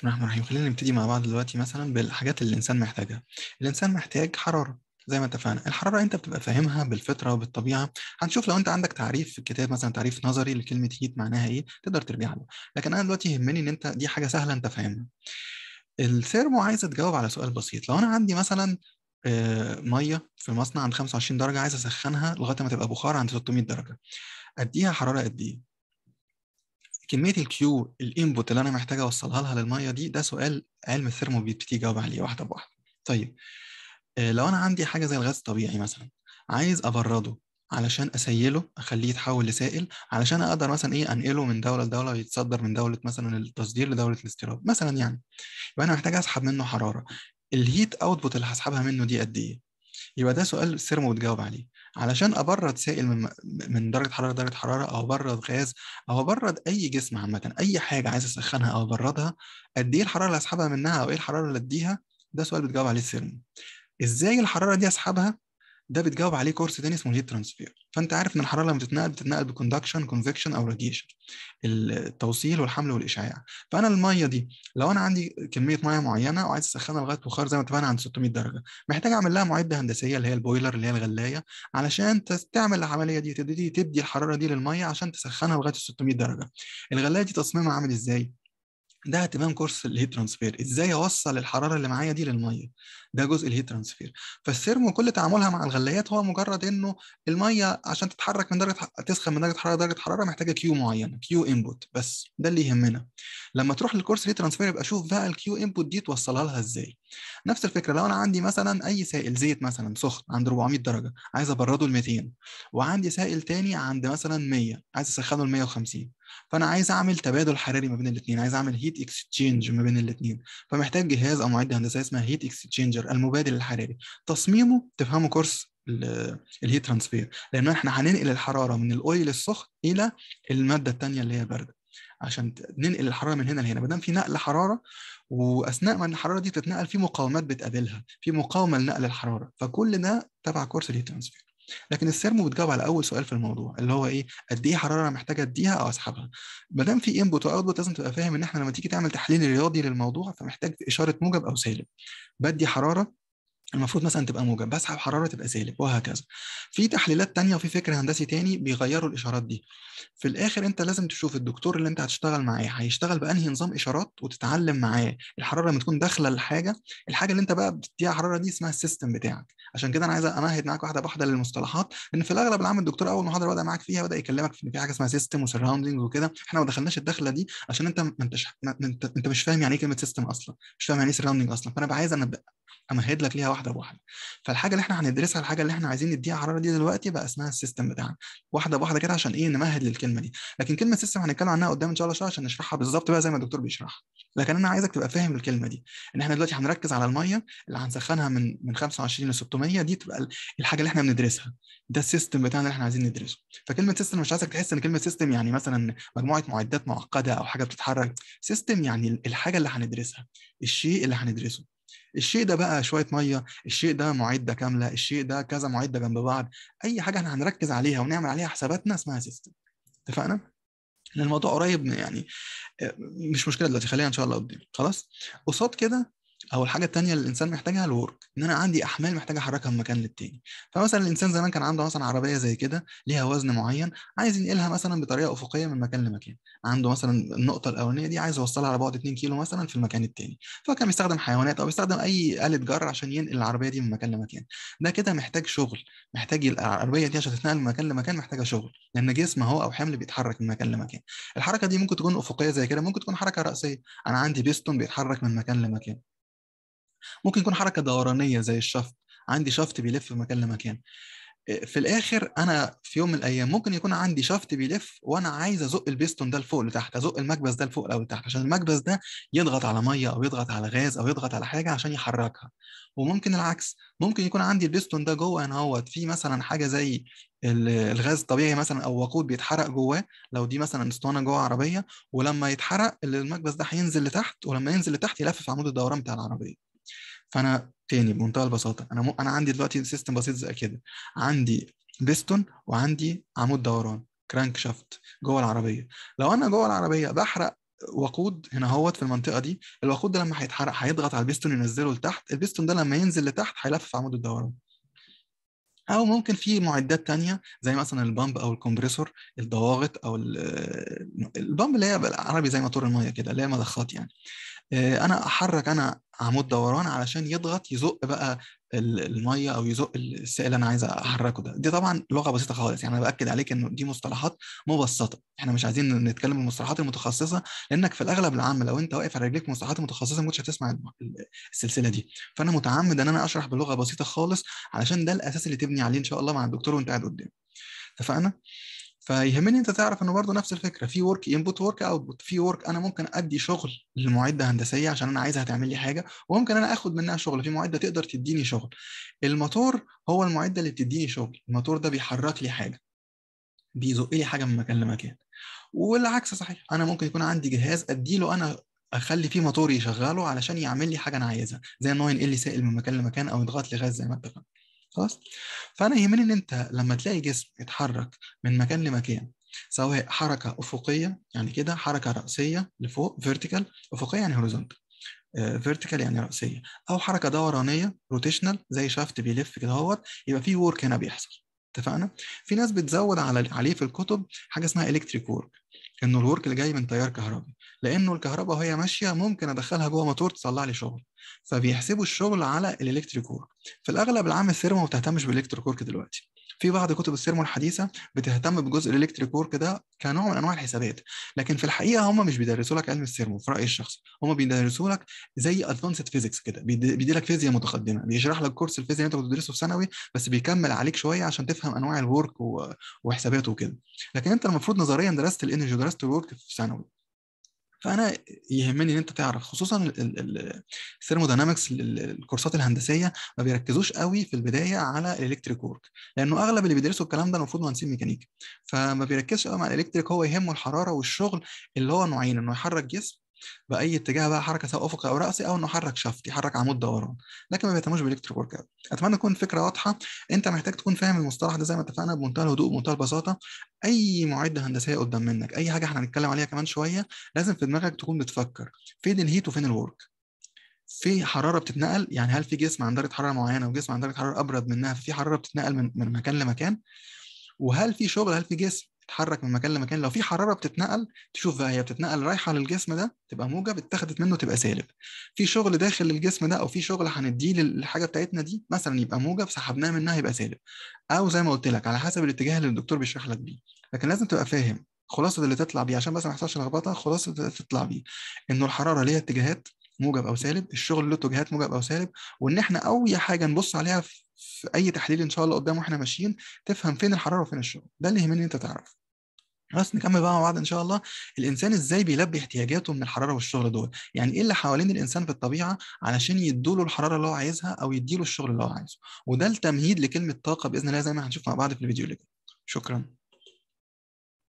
بسم الله الرحمن الرحيم خلينا نبتدي مع بعض دلوقتي مثلا بالحاجات اللي الانسان محتاجها الانسان محتاج حراره زي ما اتفقنا الحراره انت بتبقى فاهمها بالفطره وبالطبيعه هنشوف لو انت عندك تعريف في الكتاب مثلا تعريف نظري لكلمه هيت معناها ايه تقدر ترجع له لكن انا دلوقتي يهمني ان انت دي حاجه سهله انت فاهمها الثيرمو عايز تجاوب على سؤال بسيط لو انا عندي مثلا آه، ميه في المصنع عند 25 درجه عايز اسخنها لغايه ما تبقى بخار عند 600 درجه اديها حراره قد ايه كميه الكيو الانبوت اللي انا محتاج اوصلها لها للميه دي ده سؤال علم بيبتدي يجاوب عليه واحده بواحده طيب آه، لو انا عندي حاجه زي الغاز الطبيعي مثلا عايز ابرده علشان اسيله اخليه يتحول لسائل علشان اقدر مثلا ايه انقله من دوله لدوله ويتصدر من دوله مثلا التصدير لدوله الاستيراد مثلا يعني يبقى انا محتاج اسحب منه حراره الهيت اوتبوت اللي هسحبها منه دي قد ايه يبقى ده سؤال السيرمو بتجاوب عليه علشان ابرد سائل من من درجه حراره لدرجه حراره او ابرد غاز او ابرد اي جسم عامه اي حاجه عايز اسخنها او ابردها قد ايه الحراره اللي اسحبها منها او ايه الحراره اللي اديها ده سؤال بتجاوب عليه السيرمو ازاي الحراره دي اسحبها ده بتجاوب عليه كورس تاني اسمه هيت ترانسفير فانت عارف ان الحراره لما بتتنقل بتتنقل بكوندكشن كونفكشن او راديشن التوصيل والحمل والاشعاع فانا الميه دي لو انا عندي كميه ميه معينه وعايز اسخنها لغايه بخار زي ما اتفقنا عند 600 درجه محتاج اعمل لها معده هندسيه اللي هي البويلر اللي هي الغلايه علشان تعمل العمليه دي تبدي تدي الحراره دي للميه عشان تسخنها لغايه 600 درجه الغلايه دي تصميمها عامل ازاي ده اهتمام كورس الهيت ترانسفير ازاي اوصل الحراره اللي معايا دي للميه ده جزء الهيت ترانسفير فالسيرمو كل تعاملها مع الغليات هو مجرد انه الميه عشان تتحرك من درجه تسخن من درجه حراره درجه حراره محتاجه كيو معينه كيو انبوت بس ده اللي يهمنا لما تروح للكورس الهيت ترانسفير يبقى شوف بقى الكيو انبوت دي توصلها لها ازاي نفس الفكره لو انا عندي مثلا اي سائل زيت مثلا سخن عند 400 درجه عايز ابرده ل 200 وعندي سائل ثاني عند مثلا 100 عايز اسخنه ل 150 فانا عايز اعمل تبادل حراري ما بين الاثنين عايز اعمل هيت اكسشينج ما بين الاثنين فمحتاج جهاز او معده هندسيه اسمها هيت اكسشينجر المبادل الحراري تصميمه تفهمه كورس الهيت ترانسفير لان احنا هننقل الحراره من الاويل السخن الى الماده الثانيه اللي هي بارده عشان ننقل الحراره من هنا لهنا ما دام في نقل حراره واثناء ما الحراره دي بتتنقل في مقاومات بتقابلها في مقاومه لنقل الحراره فكل ده تبع كورس الهيت ترانسفير لكن السيرمو بتجاوب على اول سؤال في الموضوع اللي هو ايه قد ايه حراره انا محتاج اديها او اسحبها ما دام في انبوت واوتبوت لازم تبقى فاهم ان احنا لما تيجي تعمل تحليل رياضي للموضوع فمحتاج اشاره موجب او سالب بدي حراره المفروض مثلا تبقى موجب بسحب حراره تبقى سالب وهكذا في تحليلات تانية وفي فكر هندسي تاني بيغيروا الإشارات دي في الآخر أنت لازم تشوف الدكتور اللي أنت هتشتغل معاه هيشتغل بأنهي نظام إشارات وتتعلم معاه الحرارة لما تكون داخلة الحاجة الحاجة اللي أنت بقى بتديها حرارة دي اسمها السيستم بتاعك عشان كده أنا عايز أمهد معاك واحدة بواحدة للمصطلحات لأن في الأغلب العام الدكتور أول محاضرة بدأ معاك فيها بدأ يكلمك في حاجة اسمها سيستم وسراوندنج وكده إحنا ما دخلناش الدخلة دي عشان أنت ما أنتش أنت مش فاهم يعني إيه كلمة سيستم أصلا مش فاهم يعني إيه سراوندنج أصلا فأنا عايز أنا أمهد لك ليها واحدة بواحدة فالحاجة اللي إحنا هندرسها الحاجة اللي إحنا عايزين نديها حرارة دي دلوقتي بقى اسمها السيستم بتاعنا واحده بواحده كده عشان ايه نمهد للكلمه دي لكن كلمه سيستم هنتكلم عنها قدام ان شاء الله شويه عشان نشرحها بالظبط بقى زي ما الدكتور بيشرحها لكن انا عايزك تبقى فاهم الكلمه دي ان احنا دلوقتي هنركز على الميه اللي هنسخنها من من 25 ل 600 دي تبقى الحاجه اللي احنا بندرسها ده السيستم بتاعنا اللي احنا عايزين ندرسه فكلمه سيستم مش عايزك تحس ان كلمه سيستم يعني مثلا مجموعه معدات معقده او حاجه بتتحرك سيستم يعني الحاجه اللي هندرسها الشيء اللي هندرسه الشيء ده بقى شويه ميه الشيء ده معده كامله الشيء ده كذا معده جنب بعض اي حاجه احنا هنركز عليها ونعمل عليها حساباتنا اسمها سيستم اتفقنا لان الموضوع قريب يعني آه، مش مشكله دلوقتي خلينا ان شاء الله قدام خلاص قصاد كده او الحاجه الثانيه اللي الانسان محتاجها الورك ان انا عندي احمال محتاج احركها من مكان للتاني فمثلا الانسان زمان كان عنده مثلا عربيه زي كده ليها وزن معين عايز ينقلها مثلا بطريقه افقيه من مكان لمكان عنده مثلا النقطه الاولانيه دي عايز يوصلها على بعد 2 كيلو مثلا في المكان التاني فكان بيستخدم حيوانات او بيستخدم اي اله جر عشان ينقل العربيه دي من مكان لمكان ده كده محتاج شغل محتاج العربيه دي عشان تتنقل من مكان لمكان محتاجه شغل لان جسم هو او حمل بيتحرك من مكان لمكان الحركه دي ممكن تكون افقيه زي كده ممكن تكون حركه راسيه انا عندي بيستون بيتحرك من مكان لمكان ممكن يكون حركه دورانيه زي الشفط عندي شفط بيلف من مكان لمكان آه، في الاخر انا في يوم من الايام ممكن يكون عندي شفط بيلف وانا عايز ازق البيستون ده لفوق لتحت ازق المكبس ده لفوق او لتحت عشان المكبس ده يضغط على ميه او يضغط على غاز او يضغط على حاجه عشان يحركها وممكن العكس ممكن يكون عندي البيستون ده جوه انا اهوت في مثلا حاجه زي الغاز الطبيعي مثلا او وقود بيتحرق جواه لو دي مثلا اسطوانه جوه عربيه ولما يتحرق المكبس ده هينزل لتحت ولما ينزل لتحت يلفف عمود الدوران بتاع العربيه فانا تاني بمنتهى البساطه انا مو انا عندي دلوقتي سيستم بسيط زي كده عندي بيستون وعندي عمود دوران كرانك شافت جوه العربيه لو انا جوه العربيه بحرق وقود هنا هوت في المنطقه دي الوقود ده لما هيتحرق هيضغط على البيستون ينزله لتحت البيستون ده لما ينزل لتحت هيلفف عمود الدوران او ممكن في معدات تانية زي مثلا البامب او الكمبريسور الضواغط او البامب اللي هي بالعربي زي موتور الميه كده اللي هي مضخات يعني آه، انا احرك انا عمود دوران علشان يضغط يزق بقى الميه او يزق السائل اللي انا عايز احركه ده دي طبعا لغه بسيطه خالص يعني انا باكد عليك ان دي مصطلحات مبسطه احنا مش عايزين نتكلم المصطلحات المتخصصه لانك في الاغلب العام لو انت واقف على رجليك مصطلحات متخصصه ما كنتش هتسمع السلسله دي فانا متعمد ان انا اشرح بلغه بسيطه خالص علشان ده الاساس اللي تبني عليه ان شاء الله مع الدكتور وانت قاعد قدامي اتفقنا فيهمني انت تعرف انه برضه نفس الفكره في ورك انبوت ورك اوتبوت في ورك انا ممكن ادي شغل لمعده هندسيه عشان انا عايزها تعمل لي حاجه وممكن انا اخد منها شغل في معده تقدر تديني شغل الموتور هو المعده اللي بتديني شغل الموتور ده بيحرك لي حاجه بيزق لي حاجه من مكان لمكان والعكس صحيح انا ممكن يكون عندي جهاز اديله انا اخلي فيه موتور يشغله علشان يعمل لي حاجه انا عايزها زي ان هو ينقل لي سائل من مكان لمكان او يضغط لي غاز زي ما اتفقنا خلاص فانا يهمني ان انت لما تلاقي جسم يتحرك من مكان لمكان سواء حركه افقيه يعني كده حركه راسيه لفوق فيرتيكال افقيه يعني هوريزونتال آه، فيرتيكال يعني راسيه او حركه دورانيه روتيشنال زي شافت بيلف كده اهوت يبقى في ورك هنا بيحصل اتفقنا في ناس بتزود على عليه في الكتب حاجه اسمها الكتريك وورك انه الورك اللي جاي من تيار كهربي لانه الكهرباء وهي ماشيه ممكن ادخلها جوه موتور تطلع لي شغل فبيحسبوا الشغل على الالكتريك في الاغلب العام الثيرمو ما بتهتمش بالالكتريك دلوقتي في بعض كتب السيرمو الحديثه بتهتم بجزء الالكتريك وورك ده كنوع من انواع الحسابات لكن في الحقيقه هم مش بيدرسوا لك علم السيرمو في رايي الشخصي هم بيدرسوا لك زي ادفانسد فيزيكس كده بيدي لك فيزياء متقدمه بيشرح لك كورس الفيزياء اللي انت بتدرسه في ثانوي بس بيكمل عليك شويه عشان تفهم انواع الورك وحساباته وكده لكن انت المفروض نظريا درست الانرجي ودرست الورك في ثانوي فانا يهمني ان انت تعرف خصوصا الثيرمودينامكس الكورسات الهندسيه ما بيركزوش قوي في البدايه على الالكتريك ورك لانه اغلب اللي بيدرسوا الكلام ده المفروض مهندسين ميكانيكا فما بيركزش قوي مع الالكتريك هو يهمه الحراره والشغل اللي هو نوعين انه يحرك جسم باي اتجاه بقى حركه سواء افقي او راسي او انه حرك شفتي يحرك عمود دوران لكن ما بيهتموش بالالكتريك ورك اتمنى تكون الفكره واضحه انت محتاج تكون فاهم المصطلح ده زي ما اتفقنا بمنتهى الهدوء بمنتهى البساطه اي معده هندسيه قدام منك اي حاجه احنا هنتكلم عليها كمان شويه لازم في دماغك تكون بتفكر فين الهيت وفين الورك في حراره بتتنقل يعني هل في جسم عن درجه حراره معينه وجسم عن درجه حراره ابرد منها في حراره بتتنقل من من مكان لمكان وهل في شغل هل في جسم تتحرك من مكان لمكان لو في حراره بتتنقل تشوف بقى هي بتتنقل رايحه للجسم ده تبقى موجب اتخذت منه تبقى سالب في شغل داخل الجسم ده او في شغل هنديه للحاجه بتاعتنا دي مثلا يبقى موجب سحبناه منها يبقى سالب او زي ما قلت لك على حسب الاتجاه اللي الدكتور بيشرح لك بيه لكن لازم تبقى فاهم خلاصه اللي تطلع بيه عشان بس ما يحصلش لخبطه خلاصه اللي تطلع بيه انه الحراره ليها اتجاهات موجب او سالب الشغل له اتجاهات موجب او سالب وان احنا اول حاجه نبص عليها في اي تحليل ان شاء الله قدام واحنا ماشيين تفهم فين الحراره وفين الشغل ده اللي يهمني انت تعرف بس نكمل بقى مع بعض ان شاء الله الانسان ازاي بيلبي احتياجاته من الحراره والشغل دول يعني ايه اللي حوالين الانسان في الطبيعه علشان يدوله الحراره اللي هو عايزها او يديله الشغل اللي هو عايزه وده التمهيد لكلمه طاقه باذن الله زي ما هنشوف مع بعض في الفيديو اللي جاي شكرا